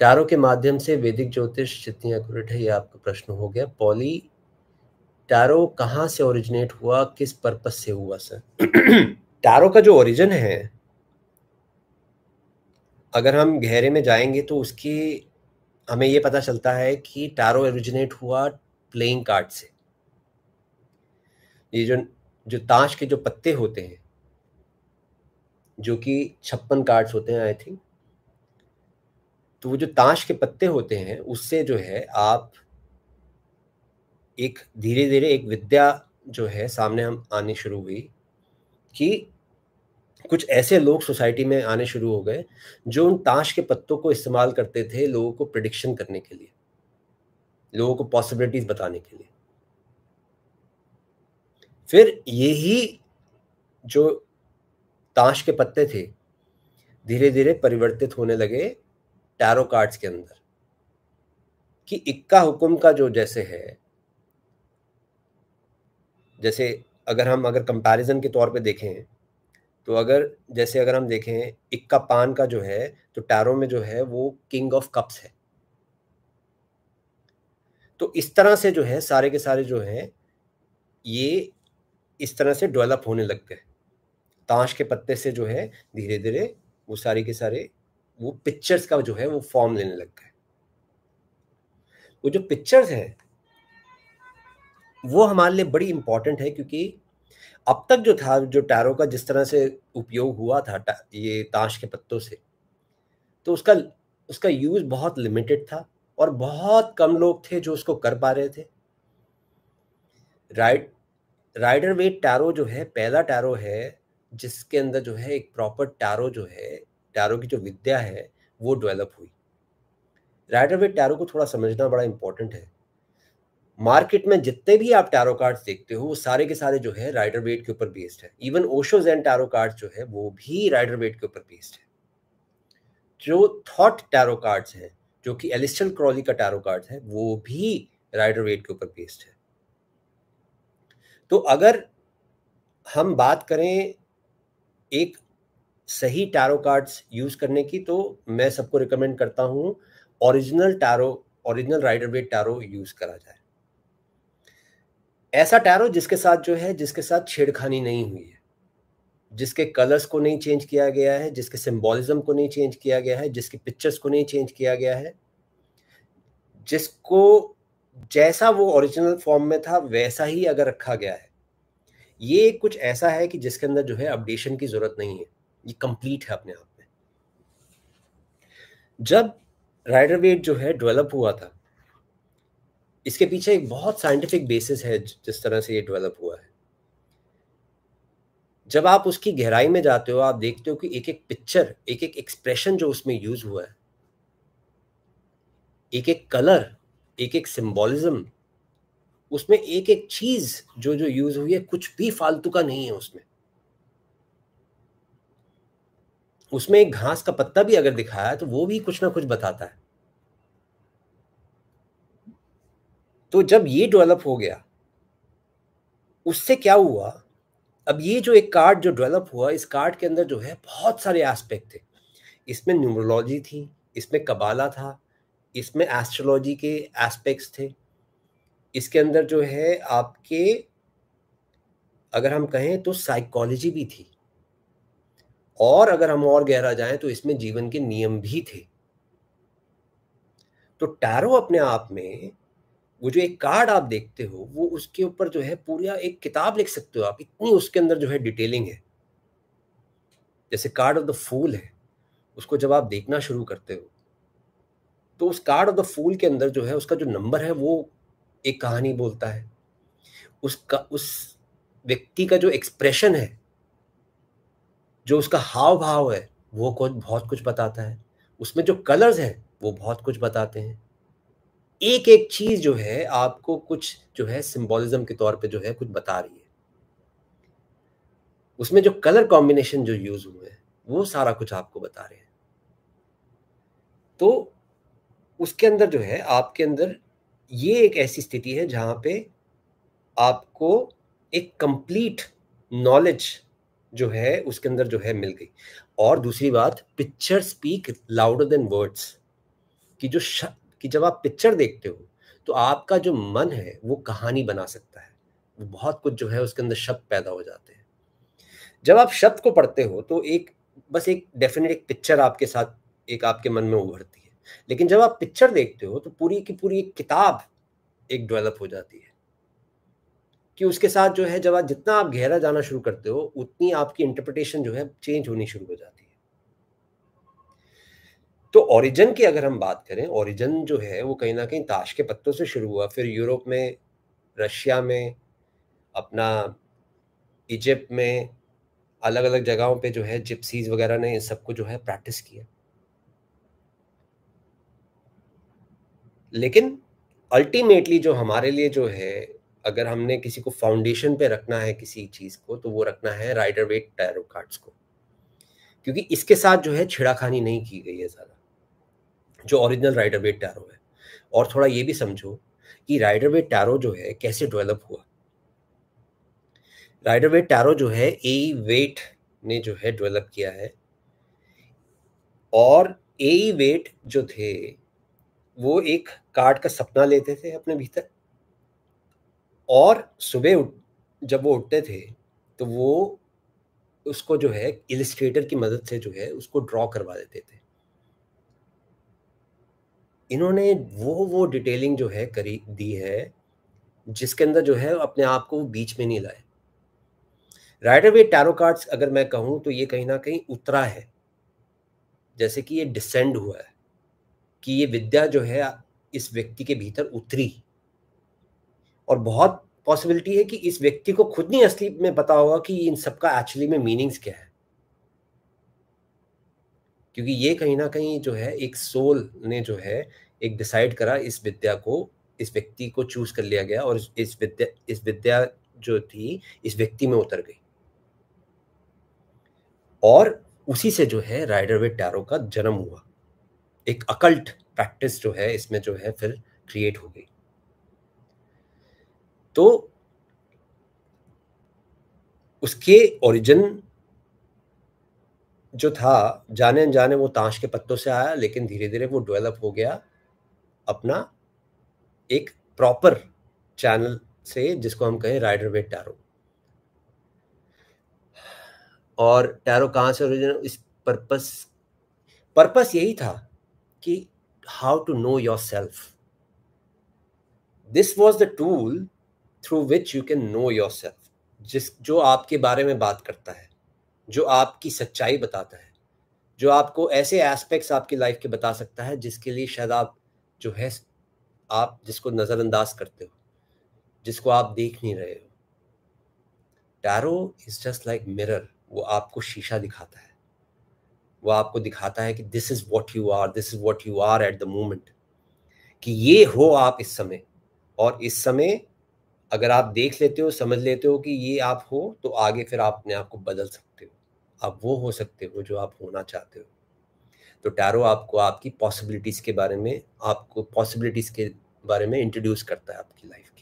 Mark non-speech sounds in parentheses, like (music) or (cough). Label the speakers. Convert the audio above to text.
Speaker 1: tarot के माध्यम से वैदिक ज्योतिष जितनी एक्यूरेट है ये आपका प्रश्न हो गया पॉली टारो कहाँ से ओरिजिनेट हुआ किस पर्पज से हुआ सर टारो (clears throat) का जो ओरिजिन है अगर हम गहरे में जाएंगे तो उसकी हमें ये पता चलता है कि टारो ओरिजिनेट हुआ प्लेइंग कार्ड से ये जो जो ताश के जो पत्ते होते हैं जो कि छप्पन कार्ड्स होते हैं आई थिंक तो वो जो ताश के पत्ते होते हैं उससे जो है आप एक धीरे धीरे एक विद्या जो है सामने हम आनी शुरू हुई कि कुछ ऐसे लोग सोसाइटी में आने शुरू हो गए जो उन ताश के पत्तों को इस्तेमाल करते थे लोगों को प्रडिक्शन करने के लिए लोगों को पॉसिबिलिटीज बताने के लिए फिर यही जो ताश के पत्ते थे धीरे धीरे परिवर्तित होने लगे टैरो कार्ड्स के अंदर कि इक्का हुक्म का जो जैसे है जैसे अगर हम अगर कंपैरिजन के तौर पे देखें तो अगर जैसे अगर हम देखें इक्का पान का जो है तो टैरो में जो है वो किंग ऑफ कप्स है तो इस तरह से जो है सारे के सारे जो है ये इस तरह से डेवलप होने लगते हैं ताश के पत्ते से जो है धीरे धीरे वो सारे के सारे वो पिक्चर्स का जो है वो फॉर्म लेने लग गए वो जो पिक्चर्स हैं वो हमारे लिए बड़ी इम्पॉर्टेंट है क्योंकि अब तक जो था जो टैरो का जिस तरह से उपयोग हुआ था ये ताश के पत्तों से तो उसका उसका यूज़ बहुत लिमिटेड था और बहुत कम लोग थे जो उसको कर पा रहे थे राइड राइडर वेट टैरो जो है पहला टैरो है जिसके अंदर जो है एक प्रॉपर टैरो जो है टैरो की जो विद्या है वो डेवलप हुई राइडर वे टैरो को थोड़ा समझना बड़ा इंपॉर्टेंट है मार्केट में जितने भी आप टैरो कार्ड्स देखते हो वो सारे के सारे जो है राइडर वेट के ऊपर बेस्ड है even Osho's and tarot cards जो है वो भी राइडर वेट के ऊपर बेस्ड है जो थॉट टैरो कार्ड्स हैं जो कि एलिस्टन क्रॉली का टैरो कार्ड है वो भी राइडर वेट के ऊपर बेस्ड है तो अगर हम बात करें एक सही टैरो कार्ड्स यूज करने की तो मैं सबको रिकमेंड करता हूँ original tarot original rider Waite tarot use करा जाए ऐसा टैरो जिसके साथ जो है जिसके साथ छेड़खानी नहीं हुई है जिसके कलर्स को नहीं चेंज किया गया है जिसके सिंबोलिज्म को नहीं चेंज किया गया है जिसके पिक्चर्स को नहीं चेंज किया गया है जिसको जैसा वो ओरिजिनल फॉर्म में था वैसा ही अगर रखा गया है ये कुछ ऐसा है कि जिसके अंदर जो है अपडेशन की ज़रूरत नहीं है ये कंप्लीट है अपने आप में जब राइडर वेट जो है डेवलप हुआ था इसके पीछे एक बहुत साइंटिफिक बेसिस है जिस तरह से ये डेवलप हुआ है जब आप उसकी गहराई में जाते हो आप देखते हो कि एक एक पिक्चर एक एक एक्सप्रेशन जो उसमें यूज हुआ है एक एक कलर एक एक सिंबोलिज्म उसमें एक एक चीज जो जो यूज हुई है कुछ भी फालतू का नहीं है उसमें उसमें एक घास का पत्ता भी अगर दिखाया तो वो भी कुछ ना कुछ बताता है तो जब ये डेवलप हो गया उससे क्या हुआ अब ये जो एक कार्ड जो डेवलप हुआ इस कार्ड के अंदर जो है बहुत सारे एस्पेक्ट थे इसमें न्यूमरोलॉजी थी इसमें कबाला था इसमें एस्ट्रोलॉजी के एस्पेक्ट्स थे इसके अंदर जो है आपके अगर हम कहें तो साइकोलॉजी भी थी और अगर हम और गहरा जाएं तो इसमें जीवन के नियम भी थे तो टैरो अपने आप में वो जो एक कार्ड आप देखते हो वो उसके ऊपर जो है पूरा एक किताब लिख सकते हो आप इतनी उसके अंदर जो है डिटेलिंग है जैसे कार्ड ऑफ द फूल है उसको जब आप देखना शुरू करते हो तो उस कार्ड ऑफ द फूल के अंदर जो है उसका जो नंबर है वो एक कहानी बोलता है उसका उस व्यक्ति का जो एक्सप्रेशन है जो उसका हाव भाव है वो कौन बहुत कुछ बताता है उसमें जो कलर्स हैं वो बहुत कुछ बताते हैं एक एक चीज जो है आपको कुछ जो है सिंबोलिज्म के तौर पे जो है कुछ बता रही है उसमें जो कलर कॉम्बिनेशन जो यूज हुए हैं वो सारा कुछ आपको बता रहे हैं तो उसके अंदर जो है आपके अंदर ये एक ऐसी स्थिति है जहाँ पे आपको एक कंप्लीट नॉलेज जो है उसके अंदर जो है मिल गई और दूसरी बात picture speak louder than words कि जो कि जब आप पिक्चर देखते हो तो आपका जो मन है वो कहानी बना सकता है वो बहुत कुछ जो है उसके अंदर शब्द पैदा हो जाते हैं जब आप शब्द को पढ़ते हो तो एक बस एक डेफिनेट एक पिक्चर आपके साथ एक आपके मन में उभरती है लेकिन जब आप पिक्चर देखते हो तो पूरी की पूरी एक किताब एक डेवलप हो जाती है कि उसके साथ जो है जब आप जितना आप गहरा जाना शुरू करते हो उतनी आपकी इंटरप्रिटेशन जो है चेंज होनी शुरू हो जाती है तो ओरिजिन की अगर हम बात करें ओरिजिन जो है वो कहीं ना कहीं ताश के पत्तों से शुरू हुआ फिर यूरोप में रशिया में अपना इजिप्ट में अलग अलग जगहों पे जो है जिप्सीज वगैरह ने सबको जो है प्रैक्टिस किया लेकिन अल्टीमेटली जो हमारे लिए जो है अगर हमने किसी को फाउंडेशन पे रखना है किसी चीज़ को तो वो रखना है राइडर वेट टैरो कार्ड्स को क्योंकि इसके साथ जो है छिड़ाखानी नहीं की गई है ज़्यादा जो ओरिजिनल राइडर वेट टैरो है और थोड़ा ये भी समझो कि राइडर वेट टैरो जो है कैसे डेवलप हुआ राइडर वेट टैरो जो है ए वेट ने जो है डेवलप किया है और ए वेट जो थे वो एक कार्ड का सपना लेते थे अपने भीतर और सुबह उठ जब वो उठते थे तो वो उसको जो है इलिस्ट्रेटर की मदद से जो है उसको ड्रॉ करवा देते थे इन्होंने वो वो डिटेलिंग जो है करी दी है जिसके अंदर जो है अपने आप को बीच में नहीं लाए राइट वे टैरो कार्ड्स अगर मैं कहूँ तो ये कहीं ना कहीं उतरा है जैसे कि ये डिसेंड हुआ है कि ये विद्या जो है इस व्यक्ति के भीतर उतरी और बहुत पॉसिबिलिटी है कि इस व्यक्ति को खुद नहीं असली में पता होगा कि इन सबका एक्चुअली में मीनिंग्स क्या है क्योंकि ये कहीं ना कहीं जो है एक सोल ने जो है एक डिसाइड करा इस विद्या को इस व्यक्ति को चूज कर लिया गया और इस विद्या इस विद्या जो थी इस व्यक्ति में उतर गई और उसी से जो है राइडर वे टैरो का जन्म हुआ एक अकल्ट प्रैक्टिस जो है इसमें जो है फिर क्रिएट हो गई तो उसके ओरिजिन जो था जाने अनजाने वो ताश के पत्तों से आया लेकिन धीरे धीरे वो डेवलप हो गया अपना एक प्रॉपर चैनल से जिसको हम कहें राइडर वे टैरो और टैरो कहाँ से ओरिजिन इस पर्पस पर्पस यही था कि how to know yourself this was the tool through which you can know yourself जिस जो आपके बारे में बात करता है जो आपकी सच्चाई बताता है जो आपको ऐसे एस्पेक्ट्स आपकी लाइफ के बता सकता है जिसके लिए शायद आप जो है आप जिसको नज़रअंदाज करते हो जिसको आप देख नहीं रहे हो tarot is just like mirror वो आपको शीशा दिखाता है वो आपको दिखाता है कि this is what you are this is what you are at the moment कि ये हो आप इस समय और इस समय अगर आप देख लेते हो समझ लेते हो कि ये आप हो तो आगे फिर आप अपने आप को बदल सकते हो आप वो हो सकते हो जो आप होना चाहते हो तो टैरो आपको आपकी पॉसिबिलिटीज़ के बारे में आपको पॉसिबिलिटीज़ के बारे में इंट्रोड्यूस करता है आपकी लाइफ